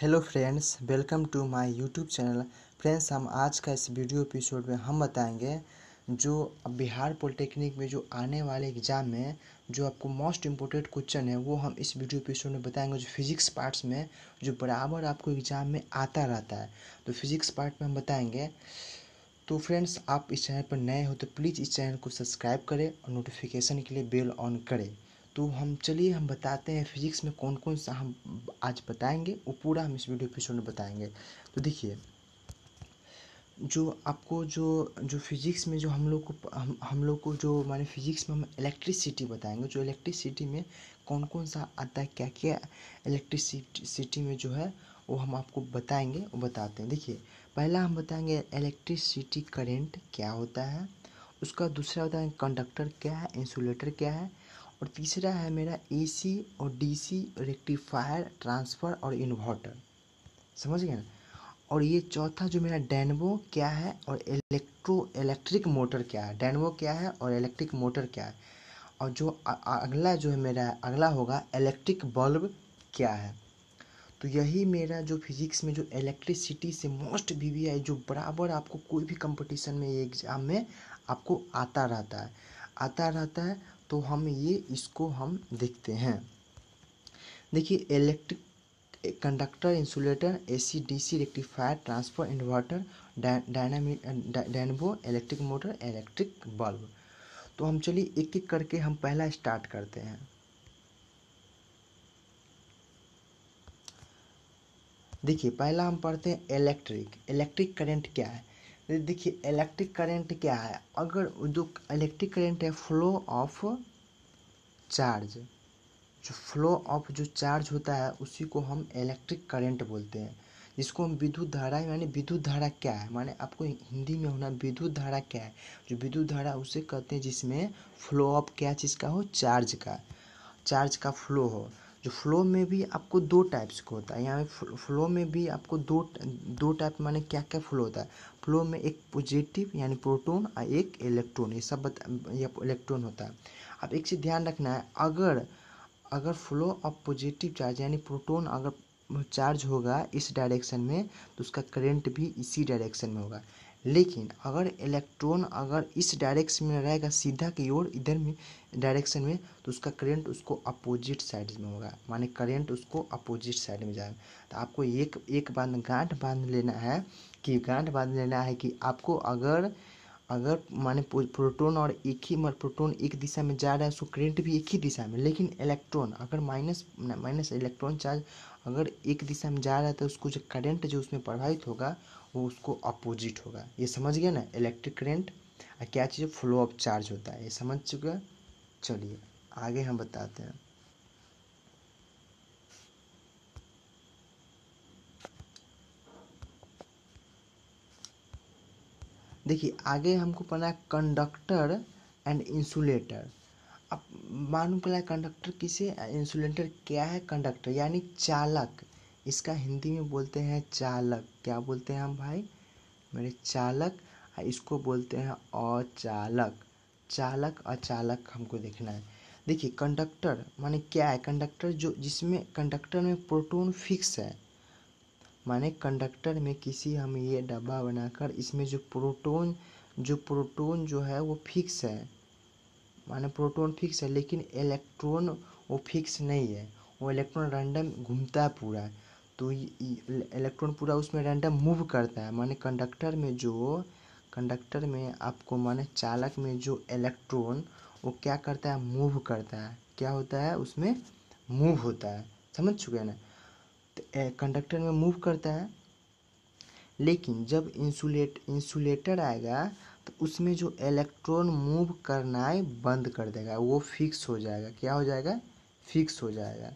hello friends welcome to my YouTube channel friends हम आज का इस वीडियो एपिसोड में हम बताएंगे जो बिहार पॉलिटेक्निक में जो आने वाले एग्ज़ाम में जो आपको मोस्ट इम्पोर्टेंट क्वेश्चन है वो हम इस वीडियो एपिसोड में बताएंगे जो फिजिक्स पार्ट्स में जो बराबर आपको एग्ज़ाम में आता रहता है तो फिजिक्स पार्ट में हम बताएंगे तो फ्रेंड्स आप इस चैनल पर नए हो तो प्लीज़ इस चैनल को सब्सक्राइब करें और नोटिफिकेशन के लिए बेल ऑन करें तो हम चलिए हम बताते हैं फिजिक्स में कौन कौन सा हम आज बताएंगे वो पूरा हम इस वीडियो एपिसोड में बताएंगे तो देखिए जो आपको जो जो फिज़िक्स में जो हम लोग को हम हम लोग को जो हमारे फिज़िक्स में हम इलेक्ट्रिसिटी बताएंगे जो इलेक्ट्रिसिटी में कौन कौन सा आता है क्या क्या इलेक्ट्रिसिटी में जो है वो हम आपको बताएंगे वो बताते हैं देखिए पहला हम बताएंगे इलेक्ट्रिसिटी करेंट क्या होता है उसका दूसरा होता है कंडक्टर क्या है इंसुलेटर क्या है और तीसरा है मेरा एसी और डीसी रेक्टिफायर ट्रांसफ़र और इन्वर्टर समझ गए ना और ये चौथा जो मेरा डैनवो क्या है और इलेक्ट्रो इलेक्ट्रिक मोटर क्या है डैनवो क्या है और इलेक्ट्रिक मोटर क्या है और जो अगला जो है मेरा अगला होगा इलेक्ट्रिक बल्ब क्या है तो यही मेरा जो फिज़िक्स में जो इलेक्ट्रिसिटी से मोस्ट वी वी आई जो बराबर आपको कोई भी कंपटीशन में एग्ज़ाम में आपको आता रहता है आता रहता है तो हम ये इसको हम देखते हैं देखिए electric conductor insulator AC DC rectifier transfer inverter dynamic डैनबो इलेक्ट्रिक मोटर इलेक्ट्रिक बल्ब तो हम चलिए एक एक करके हम पहला स्टार्ट करते हैं देखिए पहला हम पढ़ते हैं इलेक्ट्रिक इलेक्ट्रिक करंट क्या है देखिए इलेक्ट्रिक करंट क्या है अगर जो इलेक्ट्रिक करंट है फ्लो ऑफ चार्ज जो फ्लो ऑफ जो चार्ज होता है उसी को हम इलेक्ट्रिक करंट बोलते हैं जिसको हम विद्युत धारा यानी विद्युत धारा क्या है माने आपको हिंदी में होना विद्युत धारा क्या है जो विद्युत धारा उसे कहते हैं जिसमें फ्लो ऑफ क्या चीज़ का हो चार्ज का चार्ज का फ्लो हो जो फ्लो में भी आपको दो टाइप्स का होता है यहाँ फ्लो में भी आपको दो दो टाइप माने क्या क्या फ्लो होता है फ्लो में एक पॉजिटिव यानी प्रोटोन और एक इलेक्ट्रॉन ये सब बता इलेक्ट्रॉन होता है अब एक चीज़ ध्यान रखना है अगर अगर फ्लो ऑफ पॉजिटिव चार्ज यानी प्रोटोन अगर चार्ज होगा इस डायरेक्शन में तो उसका करेंट भी इसी डायरेक्शन में होगा लेकिन अगर इलेक्ट्रॉन अगर इस डायरेक्शन में रहेगा सीधा की ओर इधर में डायरेक्शन में तो उसका करंट उसको अपोजिट साइड में होगा माने करंट उसको अपोजिट साइड में जाएगा तो आपको एक एक बांध गांठ बांध लेना है कि गांठ बांध लेना है कि आपको अगर अगर माने प्रोटोन और एक ही प्रोटोन एक दिशा में जा रहा है उसको करेंट भी एक ही दिशा में लेकिन इलेक्ट्रॉन अगर माइनस माइनस इलेक्ट्रॉन चार्ज अगर एक दिशा में जा रहा है तो उसको जो करेंट जो उसमें प्रभावित होगा वो उसको अपोजिट होगा ये समझ गया ना इलेक्ट्रिक करेंट और क्या चीज़ फ्लो ऑफ चार्ज होता है ये समझ चुका चलिए आगे हम बताते हैं देखिए आगे हमको पढ़ना है कंडक्टर एंड इंसुलेटर अब मालूम पड़ा कंडक्टर किसे इंसुलेटर क्या है कंडक्टर यानी चालक इसका हिंदी में बोलते हैं चालक क्या बोलते हैं हम भाई मेरे चालक इसको बोलते हैं अचालक चालक अचालक हमको देखना है देखिए कंडक्टर माने क्या है कंडक्टर जो जिसमें कंडक्टर में प्रोटोन फिक्स है माने कंडक्टर में किसी हम ये डब्बा बनाकर इसमें जो प्रोटोन जो प्रोटोन जो है वो फिक्स है माने प्रोटोन फिक्स है लेकिन इलेक्ट्रॉन वो फिक्स नहीं है वो इलेक्ट्रॉन रैंडम घूमता है पूरा है तो इलेक्ट्रॉन पूरा उसमें रैंडम मूव करता है माने कंडक्टर में जो कंडक्टर में आपको माने चालक में जो इलेक्ट्रॉन वो क्या करता है मूव करता है क्या होता है उसमें मूव होता है समझ चुके ना तो कंडक्टर में मूव करता है लेकिन जब इंसुलेट इंसुलेटर आएगा तो उसमें जो इलेक्ट्रॉन मूव करना है बंद कर देगा वो फिक्स हो जाएगा क्या हो जाएगा फिक्स हो जाएगा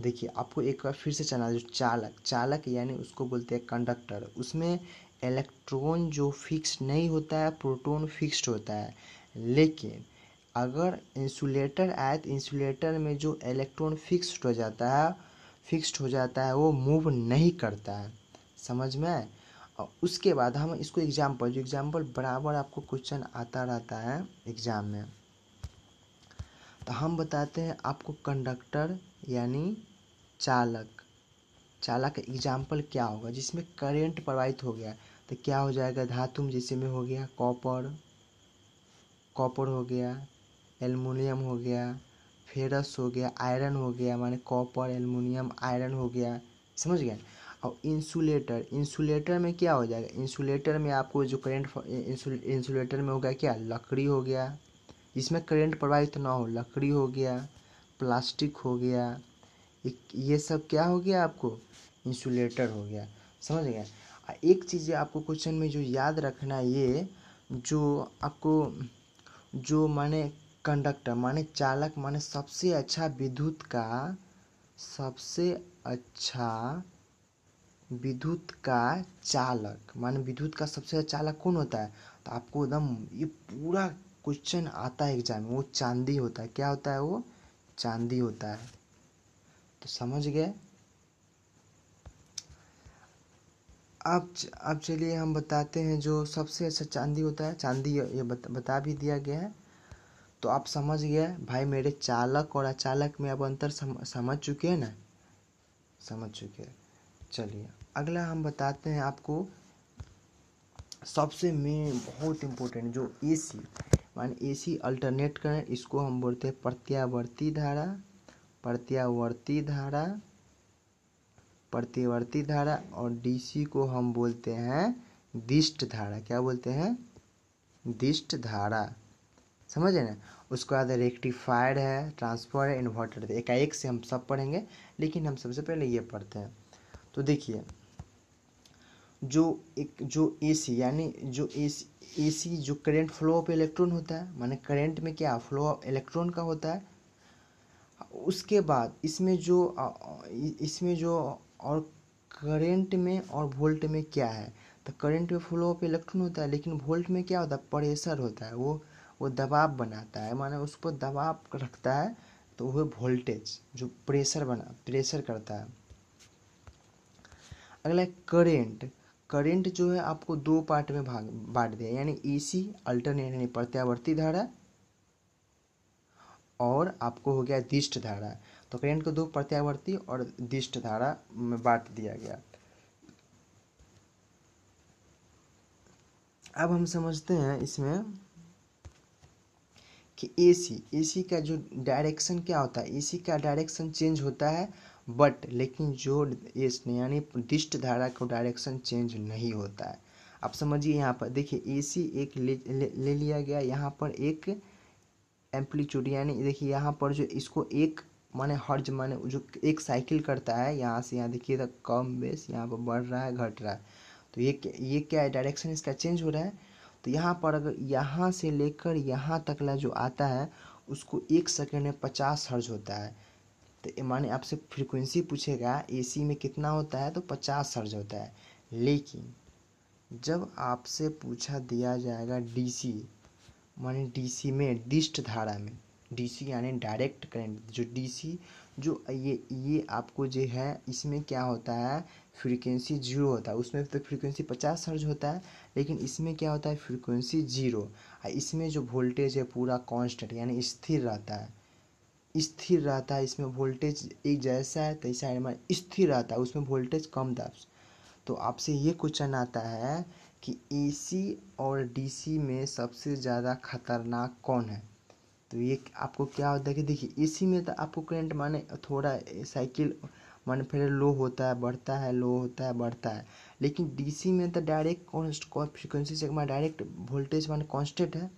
देखिए आपको एक बार फिर से चलना जो चालक चालक यानी उसको बोलते हैं कंडक्टर उसमें इलेक्ट्रॉन जो फिक्स नहीं होता है प्रोटॉन फिक्स्ड होता है लेकिन अगर इंसुलेटर आए तो इंसुलेटर में जो इलेक्ट्रॉन फिक्स्ड हो जाता है फिक्स्ड हो जाता है वो मूव नहीं करता है समझ में और उसके बाद हम इसको एग्जाम्पल जो एग्जाम्पल बराबर आपको क्वेश्चन आता रहता है एग्ज़ाम में तो हम बताते हैं आपको कंडक्टर यानी चालक चालक का एग्जाम्पल क्या होगा जिसमें करेंट प्रवाहित हो गया तो क्या हो जाएगा धातु जैसे में हो गया कॉपर कॉपर हो गया एलमोनियम हो गया फेरस हो गया आयरन हो गया माने कॉपर एलमोनियम आयरन हो गया समझ गया और इंसुलेटर इंसुलेटर में क्या हो जाएगा इंसुलेटर में आपको जो करेंट इंसुलेटर में हो गया क्या लकड़ी हो गया जिसमें करेंट प्रवाहित ना हो लकड़ी हो गया प्लास्टिक हो गया ये सब क्या हो गया आपको इंसुलेटर हो गया समझ गए एक चीज़ आपको क्वेश्चन में जो याद रखना ये जो आपको जो माने कंडक्टर माने चालक माने सबसे अच्छा विद्युत का सबसे अच्छा विद्युत का चालक माने विद्युत का सबसे अच्छा चालक कौन होता है तो आपको एकदम ये पूरा क्वेश्चन आता है एग्जाम में वो चांदी होता है क्या होता है वो चांदी होता है तो समझ गए अब अब चलिए हम बताते हैं जो सबसे अच्छा चांदी होता है चांदी ये बता, बता भी दिया गया है तो आप समझ गए भाई मेरे चालक और अचालक में अब अंतर सम, समझ चुके हैं ना समझ चुके हैं चलिए अगला हम बताते हैं आपको सबसे मेन बहुत इम्पोर्टेंट जो ए सी मान सी अल्टरनेट करें इसको हम बोलते हैं प्रत्यावर्ती धारा प्रत्यावर्ती धारा प्रत्यावर्ती धारा और डीसी को हम बोलते हैं दिष्ट धारा क्या बोलते हैं दिष्ट धारा समझे ना उसके बाद रेक्टिफायर है ट्रांसफॉर है इन्वर्टर है एकाएक से हम सब पढ़ेंगे लेकिन हम सबसे पहले ये पढ़ते हैं तो देखिए जो एक जो ए सी यानी जो ए सी ए सी जो करेंट फ्लो ऑफ इलेक्ट्रॉन होता है माने करेंट में क्या फ्लो ऑफ इलेक्ट्रॉन का होता है उसके बाद इसमें जो इसमें जो और करेंट में और वोल्ट में क्या है तो करेंट में फ्लो ऑफ इलेक्ट्रॉन होता है लेकिन वोल्ट में क्या होता है प्रेशर होता है वो वो दबाव बनाता है माने उस पर दबाव रखता है तो वह वोल्टेज जो प्रेशर बना प्रेशर करता है अगला करेंट करंट जो है आपको दो पार्ट में भाग बांट दिया यानी एसी e अल्टरनेट यानी प्रत्यावर्ती धारा और आपको हो गया दिष्ट धारा तो करंट को दो प्रत्यावर्ती और दिष्ट धारा में बांट दिया गया अब हम समझते हैं इसमें कि एसी e एसी e का जो डायरेक्शन क्या होता है एसी का डायरेक्शन चेंज होता है बट लेकिन जो इस यानी दिष्ट धारा का डायरेक्शन चेंज नहीं होता है आप समझिए यहाँ पर देखिए ए सी एक ले, ले, ले लिया गया यहाँ पर एक एम्पलीट्यूड यानी देखिए यहाँ पर जो इसको एक माने हर्ज माने जो एक साइकिल करता है यहाँ से यहाँ देखिए तो कम बेस यहाँ पर बढ़ रहा है घट रहा है तो ये ये क्या है डायरेक्शन इसका चेंज हो रहा है तो यहाँ पर अगर यहाँ से लेकर यहाँ ला जो आता है उसको एक सेकेंड में पचास हर्ज होता है तो माने आपसे फ्रिक्वेंसी पूछेगा एसी में कितना होता है तो पचास हर्ज होता है लेकिन जब आपसे पूछा दिया जाएगा डीसी माने डीसी में डिस्ट धारा में डीसी यानी डायरेक्ट करंट जो डीसी जो ये ये आपको जो है इसमें क्या होता है फ्रीक्वेंसी जीरो होता है उसमें तो फ्रीक्वेंसी पचास हर्ज होता है लेकिन इसमें क्या होता है फ्रीक्वेंसी जीरो इसमें जो वोल्टेज है पूरा कांस्टेंट यानी स्थिर रहता है स्थिर रहता है इसमें वोल्टेज एक जैसा है तैसा तो एनिमल स्थिर रहता है उसमें वोल्टेज कम था तो आपसे ये क्वेश्चन आता है कि एसी और डीसी में सबसे ज़्यादा खतरनाक कौन है तो ये आपको क्या होता है कि देखिए एसी में तो आपको करंट माने थोड़ा साइकिल माने फिर लो होता है बढ़ता है लो होता है बढ़ता है लेकिन डीसी में तो डायरेक्ट फ्रिक्वेंसी से मैं डायरेक्ट वोल्टेज माने कांस्टेंट है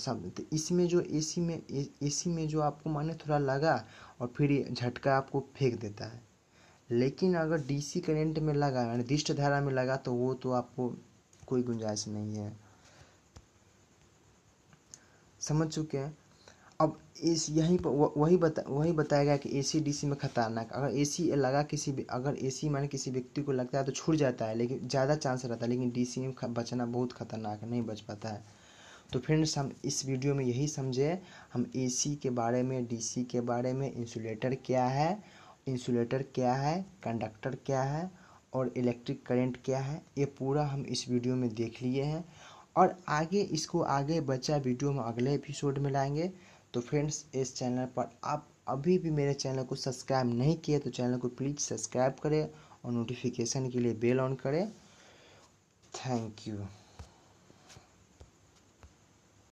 सब तो इसमें जो एसी में एसी में जो आपको माने थोड़ा लगा और फिर झटका आपको फेंक देता है लेकिन अगर डीसी करंट में लगा निर्दिष्ट धारा में लगा तो वो तो आपको कोई गुंजाइश नहीं है समझ चुके हैं अब इस यहीं पर वही बता वही बताया गया कि ए सी डी सी में खतरनाक अगर ए सी लगा किसी भी अगर ए सी माने किसी व्यक्ति को लगता है तो छूट जाता है लेकिन ज़्यादा चांस रहता है लेकिन डी सी में बचना बहुत खतरनाक नहीं बच पाता है तो फ्रेंड्स हम इस वीडियो में यही समझे हम एसी के बारे में डीसी के बारे में इंसुलेटर क्या है इंसुलेटर क्या है कंडक्टर क्या है और इलेक्ट्रिक करंट क्या है ये पूरा हम इस वीडियो में देख लिए हैं और आगे इसको आगे बचा वीडियो हम अगले एपिसोड में लाएंगे तो फ्रेंड्स इस चैनल पर आप अभी भी मेरे चैनल को सब्सक्राइब नहीं किए तो चैनल को प्लीज़ सब्सक्राइब करें और नोटिफिकेशन के लिए बेल ऑन करें थैंक यू